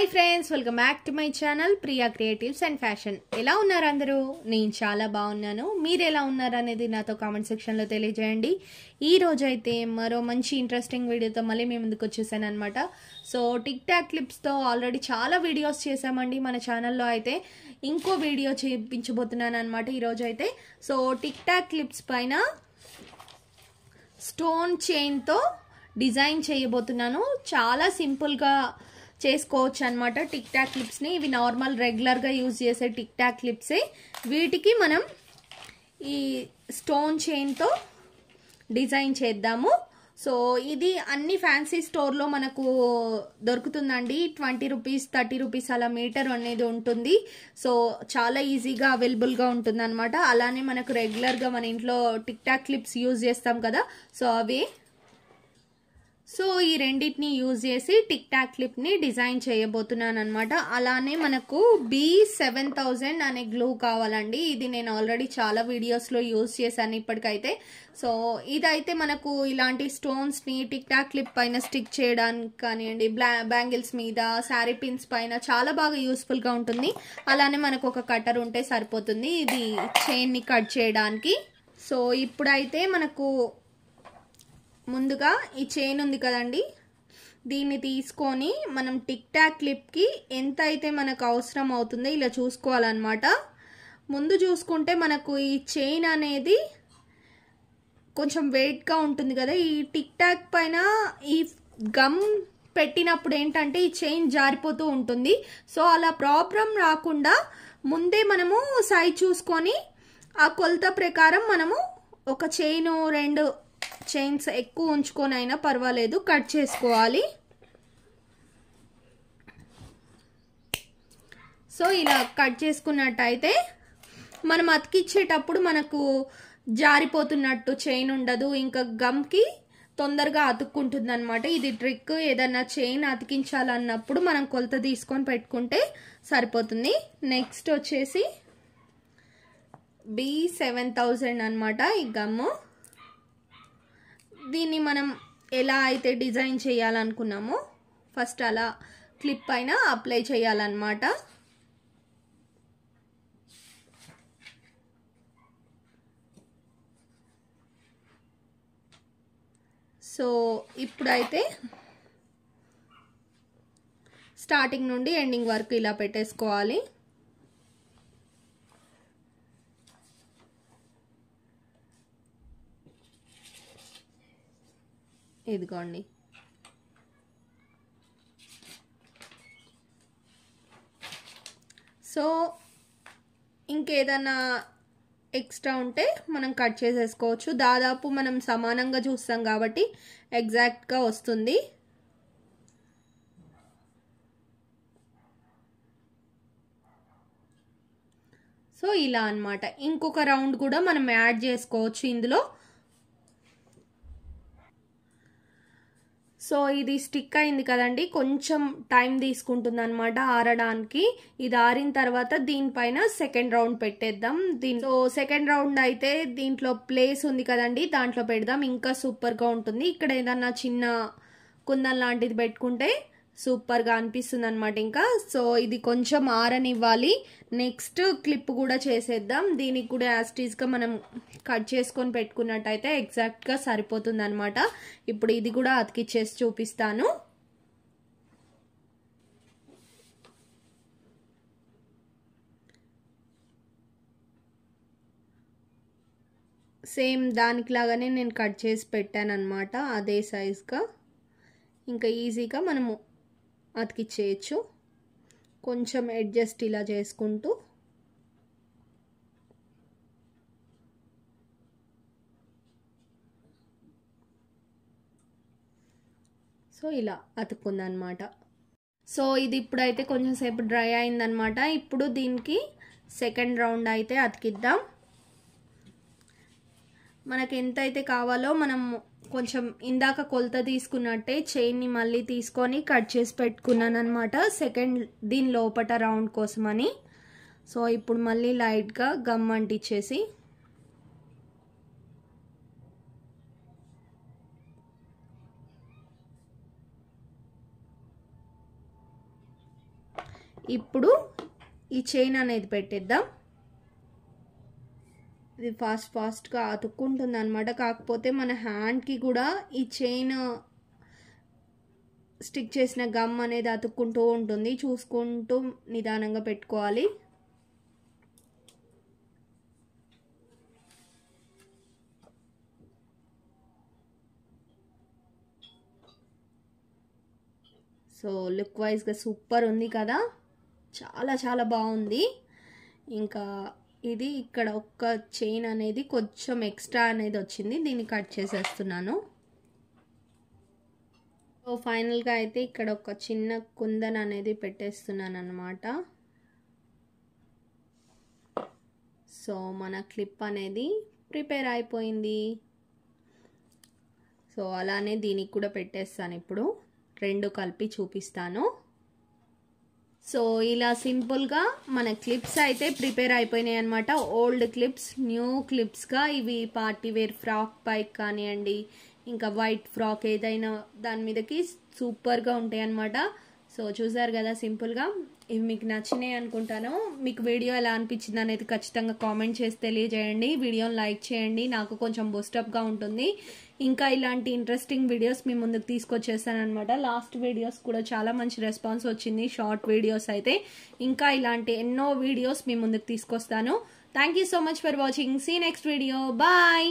hi friends welcome back to my channel Priya creatives and fashion ఎలా ఉన్నారు అందరూ నేను చాలా బాగున్నాను మీరు ఎలా ఉన్నారు అనేది నాతో కామెంట్ సెక్షన్లో తెలియజేయండి ఈ అయితే మరో మంచి ఇంట్రెస్టింగ్ వీడియోతో మళ్ళీ మేము ముందుకు వచ్చేసాను అనమాట సో టిక్ టాక్ క్లిప్స్తో ఆల్రెడీ చాలా వీడియోస్ చేశామండి మన ఛానల్లో అయితే ఇంకో వీడియో చేయించబోతున్నాను అనమాట ఈరోజు అయితే సో టిక్ టాక్ క్లిప్స్ పైన స్టోన్ చైన్తో డిజైన్ చేయబోతున్నాను చాలా సింపుల్గా చేసుకోవచ్చు అనమాట టిక్ టాక్ క్లిప్స్ని ఇవి నార్మల్ రెగ్యులర్గా యూజ్ చేసే టిక్ టాక్ క్లిప్సే వీటికి మనం ఈ స్టోన్ చైన్తో డిజైన్ చేద్దాము సో ఇది అన్ని ఫ్యాన్సీ స్టోర్లో మనకు దొరుకుతుందండి ట్వంటీ రూపీస్ థర్టీ రూపీస్ అలా మీటర్ అనేది ఉంటుంది సో చాలా ఈజీగా అవైలబుల్గా ఉంటుంది అనమాట అలానే మనకు రెగ్యులర్గా మన ఇంట్లో టిక్ టాక్ క్లిప్స్ యూజ్ చేస్తాం కదా సో అవి సో ఈ రెండింటిని యూజ్ చేసి టిక్ టాక్ క్లిప్ని డిజైన్ చేయబోతున్నాను అనమాట అలానే మనకు బీ సెవెన్ థౌజండ్ అనే గ్లూ కావాలండి ఇది నేను ఆల్రెడీ చాలా వీడియోస్లో యూజ్ చేశాను ఇప్పటికైతే సో ఇదైతే మనకు ఇలాంటి స్టోన్స్ని టిక్ టాక్ క్లిప్ పైన స్టిక్ చేయడానికి కానివ్వండి బ్లా బ్యాంగిల్స్ మీద శారీ పిన్స్ పైన చాలా బాగా యూస్ఫుల్గా ఉంటుంది అలానే మనకు ఒక కటర్ ఉంటే సరిపోతుంది ఇది చైన్ని కట్ చేయడానికి సో ఇప్పుడైతే మనకు ముందుగా ఈ చైన్ ఉంది కదండి దీన్ని తీసుకొని మనం టిక్ టాక్ క్లిప్కి ఎంత అయితే మనకు అవసరం అవుతుందో ఇలా చూసుకోవాలన్నమాట ముందు చూసుకుంటే మనకు ఈ చైన్ అనేది కొంచెం వెయిట్గా ఉంటుంది కదా ఈ టిక్ టాక్ పైన ఈ గమ్ పెట్టినప్పుడు ఏంటంటే ఈ చైన్ జారిపోతూ ఉంటుంది సో అలా ప్రాబ్లం రాకుండా ముందే మనము సైజ్ చూసుకొని ఆ కొలత ప్రకారం మనము ఒక చైను రెండు చైన్స్ ఎక్కువ ఉంచుకొని అయినా పర్వాలేదు కట్ చేసుకోవాలి సో ఇలా కట్ చేసుకున్నట్టయితే మనం అతికిచ్చేటప్పుడు మనకు జారిపోతున్నట్టు చైన్ ఉండదు ఇంకా గమ్కి తొందరగా అతుక్కుంటుంది అనమాట ఇది ట్రిక్ ఏదన్నా చైన్ అతికించాలన్నప్పుడు మనం కొలత తీసుకొని పెట్టుకుంటే సరిపోతుంది నెక్స్ట్ వచ్చేసి బి సెవెన్ థౌజండ్ అనమాట ఈ గమ్ము దీన్ని మనం ఎలా అయితే డిజైన్ చేయాలనుకున్నామో ఫస్ట్ అలా క్లిప్ పైన అప్లై చేయాలన్నమాట సో ఇప్పుడైతే స్టార్టింగ్ నుండి ఎండింగ్ వరకు ఇలా పెట్టేసుకోవాలి ఇదిగోండి సో ఇంకేదన్నా ఎక్స్ట్రా ఉంటే మనం కట్ చేసేసుకోవచ్చు దాదాపు మనం సమానంగా చూస్తాం కాబట్టి ఎగ్జాక్ట్గా వస్తుంది సో ఇలా అనమాట ఇంకొక రౌండ్ కూడా మనం యాడ్ చేసుకోవచ్చు ఇందులో సో ఇది స్టిక్ అయింది కదండి కొంచెం టైం తీసుకుంటుంది అనమాట ఆరడానికి ఇది ఆరిన తర్వాత దీనిపైన సెకండ్ రౌండ్ పెట్టేద్దాం దీని సో సెకండ్ రౌండ్ అయితే దీంట్లో ప్లేస్ ఉంది కదండి దాంట్లో పెడదాం ఇంకా సూపర్గా ఉంటుంది ఇక్కడ ఏదన్నా చిన్న కుందన్ లాంటిది పెట్టుకుంటే సూపర్గా అనిపిస్తుంది అనమాట ఇంకా సో ఇది కొంచెం ఆరనివ్వాలి నెక్స్ట్ క్లిప్ కూడా చేసేద్దాం దీనికి కూడా యాస్టీస్గా మనం కట్ చేసుకొని పెట్టుకున్నట్టయితే ఎగ్జాక్ట్గా సరిపోతుంది అనమాట ఇప్పుడు ఇది కూడా అతికిచ్చేసి చూపిస్తాను సేమ్ దానికిలాగానే నేను కట్ చేసి పెట్టాను అనమాట అదే సైజ్గా ఇంకా ఈజీగా మనము అతికిచ్చేయచ్చు కొంచెం అడ్జస్ట్ ఇలా చేసుకుంటూ సో ఇలా అతుక్కుందనమాట సో ఇది ఇప్పుడైతే కొంచెం సేపు డ్రై అయిందనమాట ఇప్పుడు దీనికి సెకండ్ రౌండ్ అయితే అతికిద్దాం మనకి ఎంత అయితే కావాలో మనం కొంచెం ఇందాక కొలత తీసుకున్నట్టే చైన్ని మళ్ళీ తీసుకొని కట్ చేసి పెట్టుకున్నాను అనమాట సెకండ్ దీని లోపల రౌండ్ కోసం అని సో ఇప్పుడు మళ్ళీ లైట్గా గమ్ అంటిచ్చేసి ఇప్పుడు ఈ చైన్ అనేది పెట్టేద్దాం అది ఫాస్ట్ ఫాస్ట్గా అతుక్కుంటుంది అనమాట కాకపోతే మన హ్యాండ్కి కూడా ఈ చైన్ స్టిక్ uh, చేసిన గమ్ అనేది అతుక్కుంటూ ఉంటుంది చూసుకుంటూ నిదానంగా పెట్టుకోవాలి సో లుక్ వైజ్గా సూపర్ ఉంది కదా చాలా చాలా బాగుంది ఇంకా ఇది ఇక్కడ ఒక్క చైన్ అనేది కొంచెం ఎక్స్ట్రా అనేది వచ్చింది దీన్ని కట్ చేసేస్తున్నాను సో ఫైనల్గా అయితే ఇక్కడ ఒక చిన్న కుందన్ అనేది పెట్టేస్తున్నాను అనమాట సో మన క్లిప్ అనేది ప్రిపేర్ అయిపోయింది సో అలానే దీనికి కూడా పెట్టేస్తాను ఇప్పుడు రెండు కలిపి చూపిస్తాను సో ఇలా సింపుల్గా మన క్లిప్స్ అయితే ప్రిపేర్ అయిపోయినాయి అనమాట ఓల్డ్ క్లిప్స్ న్యూ క్లిప్స్గా ఇవి పార్టీ వేర్ ఫ్రాక్ పైక్ కానివ్వండి ఇంకా వైట్ ఫ్రాక్ ఏదైనా దాని మీదకి సూపర్గా ఉంటాయి అనమాట సో చూసారు కదా సింపుల్గా ఇవి మీకు నచ్చినాయి అనుకుంటాను మీకు వీడియో ఎలా అనిపించింది అనేది ఖచ్చితంగా కామెంట్ చేసి తెలియజేయండి వీడియోని లైక్ చేయండి నాకు కొంచెం బూస్టప్గా ఉంటుంది ఇంకా ఇలాంటి ఇంట్రెస్టింగ్ వీడియోస్ మీ ముందుకు తీసుకొచ్చేసానమాట లాస్ట్ వీడియోస్ కూడా చాలా మంచి రెస్పాన్స్ వచ్చింది షార్ట్ వీడియోస్ అయితే ఇంకా ఇలాంటి ఎన్నో వీడియోస్ మీ ముందుకు తీసుకొస్తాను thank so much for watching see next video bye